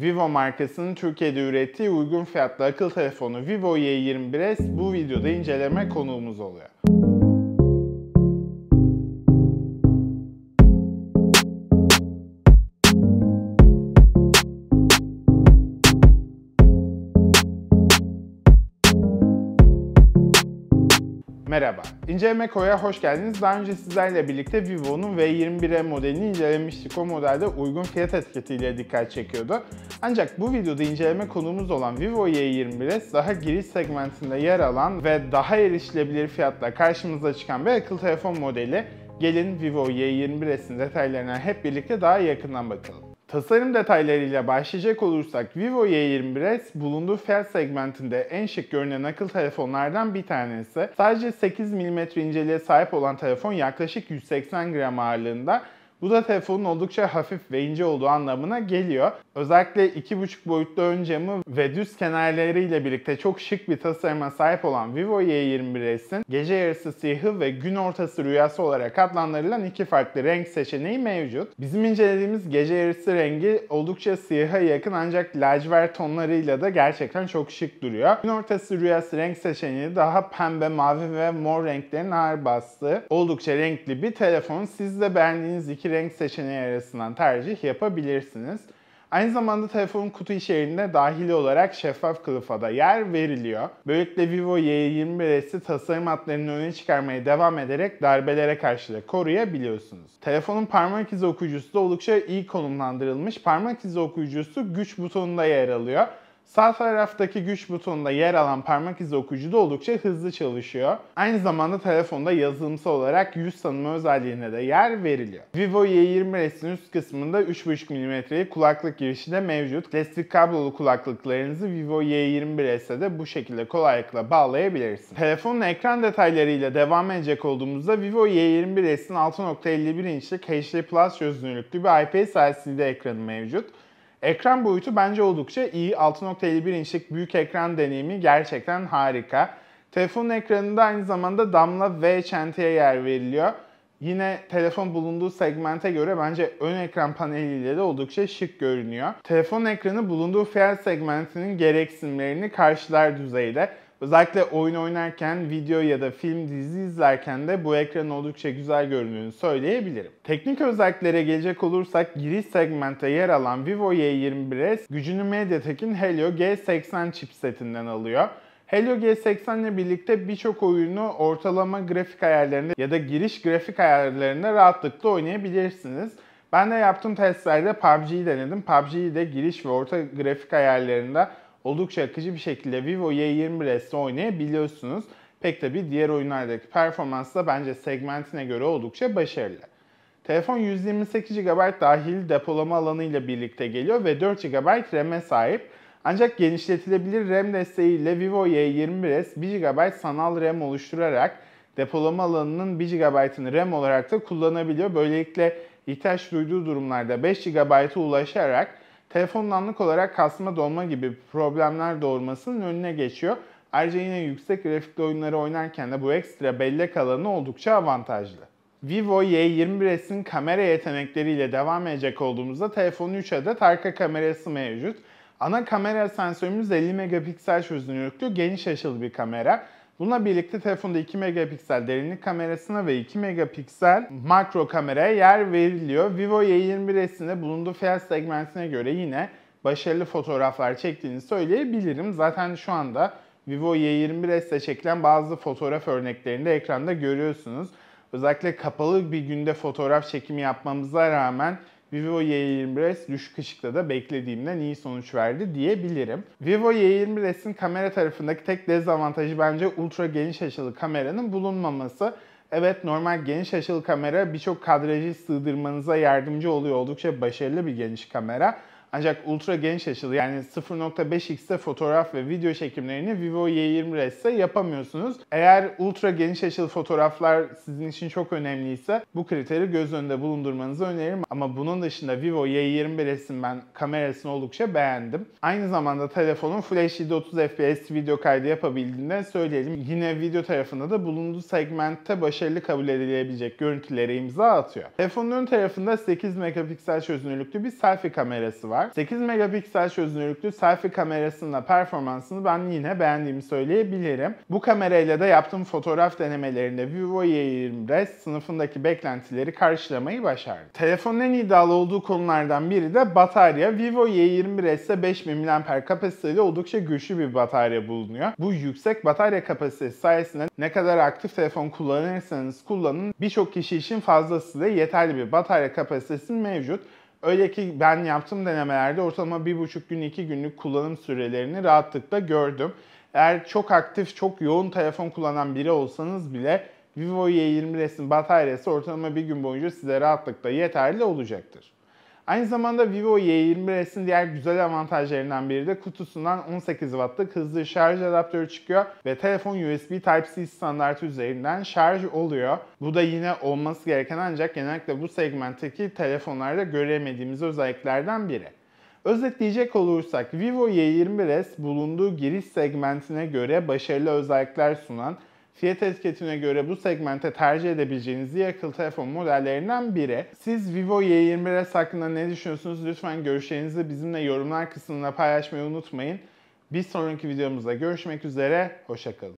Vivo markasının Türkiye'de ürettiği uygun fiyatlı akıl telefonu Vivo Y21s bu videoda inceleme konuğumuz oluyor. Merhaba, İnceleme Koya hoş geldiniz. Daha önce sizlerle birlikte Vivo'nun V21e modelini incelemiştik. O modelde uygun fiyat etiketiyle dikkat çekiyordu. Ancak bu videoda inceleme konumuz olan Vivo y 21 s daha giriş segmentinde yer alan ve daha erişilebilir fiyatla karşımıza çıkan bir akıllı telefon modeli. Gelin Vivo Y21s'in detaylarına hep birlikte daha yakından bakalım. Tasarım detaylarıyla başlayacak olursak Vivo Y21S bulunduğu fiyat segmentinde en şık görünen akıl telefonlardan bir tanesi. Sadece 8 mm inceliğe sahip olan telefon yaklaşık 180 gram ağırlığında bu da telefonun oldukça hafif ve ince olduğu anlamına geliyor. Özellikle 2.5 boyutlu ön camı ve düz kenarlarıyla birlikte çok şık bir tasarıma sahip olan Vivo Y21 S'in gece yarısı siyahı ve gün ortası rüyası olarak adlandırılan iki farklı renk seçeneği mevcut. Bizim incelediğimiz gece yarısı rengi oldukça siyaha yakın ancak lacivert tonlarıyla da gerçekten çok şık duruyor. Gün ortası rüyası renk seçeneği daha pembe, mavi ve mor renklerin ağır bastığı oldukça renkli bir telefon. Siz de beğendiğiniz iki iki renk seçeneği arasından tercih yapabilirsiniz. Aynı zamanda telefonun kutu içeriğinde dahili olarak şeffaf da yer veriliyor. Böylelikle Vivo Y21s'i tasarım hatlarını öne çıkarmaya devam ederek darbelere karşı da koruyabiliyorsunuz. Telefonun parmak izi okuyucusu da oldukça iyi konumlandırılmış. Parmak izi okuyucusu güç butonunda yer alıyor Sağ taraftaki güç butonunda yer alan parmak izi okuyucu da oldukça hızlı çalışıyor. Aynı zamanda telefonda yazılımsal olarak yüz tanıma özelliğine de yer veriliyor. Vivo Y20 Res'in üst kısmında 3.5 mm'lik kulaklık girişi de mevcut. Plastik kablolu kulaklıklarınızı Vivo Y21 Res'e de bu şekilde kolaylıkla bağlayabilirsiniz. Telefonun ekran detaylarıyla devam edecek olduğumuzda Vivo Y21 Res'in 6.51 inçlik HD Plus çözünürlüklü bir IPS LCD ekranı mevcut. Ekran boyutu bence oldukça iyi. 6.51 inçlik büyük ekran deneyimi gerçekten harika. Telefonun ekranında aynı zamanda damla V çentiye yer veriliyor. Yine telefon bulunduğu segmente göre bence ön ekran paneliyle de oldukça şık görünüyor. Telefon ekranı bulunduğu fiyat segmentinin gereksinimlerini karşılar düzeyde. Özellikle oyun oynarken, video ya da film dizi izlerken de bu ekranın oldukça güzel göründüğünü söyleyebilirim. Teknik özelliklere gelecek olursak giriş segmente yer alan Vivo Y21S gücünü MediaTek'in Helio G80 chipsetinden alıyor. Helio G80 ile birlikte birçok oyunu ortalama grafik ayarlarında ya da giriş grafik ayarlarında rahatlıkla oynayabilirsiniz. Ben de yaptığım testlerde PUBG'yi denedim. PUBG'yi de giriş ve orta grafik ayarlarında oldukça akıcı bir şekilde Vivo Y20 ile oynayabiliyorsunuz. Pek tabi diğer oyunlardaki performans da bence segmentine göre oldukça başarılı. Telefon 128 GB dahil depolama alanı ile birlikte geliyor ve 4 GB RAM'e sahip. Ancak genişletilebilir RAM desteğiyle Vivo Y21s 1 GB sanal RAM oluşturarak depolama alanının 1 GB'ını RAM olarak da kullanabiliyor. Böylelikle ihtiyaç duyduğu durumlarda 5 GB'a ulaşarak telefonun anlık olarak kasma dolma gibi problemler doğurmasının önüne geçiyor. Ayrıca yine yüksek grafikli oyunları oynarken de bu ekstra bellek alanı oldukça avantajlı. Vivo Y21s'in kamera yetenekleriyle devam edecek olduğumuzda telefonun 3 adet arka kamerası mevcut. Ana kamera sensörümüz 50 megapiksel çözünürlüklü geniş açılı bir kamera. Bununla birlikte telefonda 2 megapiksel derinlik kamerasına ve 2 megapiksel makro kameraya yer veriliyor. Vivo Y21s'inde bulunduğu fiyat segmentine göre yine başarılı fotoğraflar çektiğini söyleyebilirim. Zaten şu anda Vivo Y21s'te çekilen bazı fotoğraf örneklerini de ekranda görüyorsunuz. Özellikle kapalı bir günde fotoğraf çekimi yapmamıza rağmen Vivo Y20s düşük ışıkta da beklediğimden iyi sonuç verdi diyebilirim. Vivo Y20s'in kamera tarafındaki tek dezavantajı bence ultra geniş açılı kameranın bulunmaması. Evet normal geniş açılı kamera birçok kadrajı sığdırmanıza yardımcı oluyor. Oldukça başarılı bir geniş kamera. Ancak ultra geniş açılı yani 0.5x'te fotoğraf ve video çekimlerini Vivo Y20 Res'te yapamıyorsunuz. Eğer ultra geniş açılı fotoğraflar sizin için çok önemliyse bu kriteri göz önünde bulundurmanızı öneririm. Ama bunun dışında Vivo Y20 Res'in ben kamerasını oldukça beğendim. Aynı zamanda telefonun flash HD'de 30 FPS video kaydı yapabildiğini söyleyelim. Yine video tarafında da bulunduğu segmentte başarılı kabul edilebilecek görüntülere imza atıyor. Telefonun ön tarafında 8 megapiksel çözünürlüklü bir selfie kamerası var var. 8 megapiksel çözünürlüklü selfie kamerasının da performansını ben yine beğendiğimi söyleyebilirim. Bu kamerayla da yaptığım fotoğraf denemelerinde Vivo Y20'de sınıfındaki beklentileri karşılamayı başardı. Telefonun en iddialı olduğu konulardan biri de batarya. Vivo Y21S'te 5000 mAh kapasiteli oldukça güçlü bir batarya bulunuyor. Bu yüksek batarya kapasitesi sayesinde ne kadar aktif telefon kullanırsanız kullanın birçok kişi için fazlasıyla yeterli bir batarya kapasitesi mevcut. Öyle ki ben yaptığım denemelerde ortalama bir buçuk gün iki günlük kullanım sürelerini rahatlıkla gördüm. Eğer çok aktif, çok yoğun telefon kullanan biri olsanız bile Vivo Y20 resim bataryası ortalama bir gün boyunca size rahatlıkla yeterli olacaktır. Aynı zamanda Vivo Y20s'in diğer güzel avantajlarından biri de kutusundan 18 wattlık hızlı şarj adaptörü çıkıyor ve telefon USB Type-C standartı üzerinden şarj oluyor. Bu da yine olması gereken ancak genellikle bu segmentteki telefonlarda göremediğimiz özelliklerden biri. Özetleyecek olursak Vivo Y21s bulunduğu giriş segmentine göre başarılı özellikler sunan Fiyat etiketine göre bu segmente tercih edebileceğiniz diğer telefon modellerinden biri. Siz Vivo y 21 S hakkında ne düşünüyorsunuz? Lütfen görüşlerinizi bizimle yorumlar kısmında paylaşmayı unutmayın. Bir sonraki videomuzda görüşmek üzere, hoşçakalın.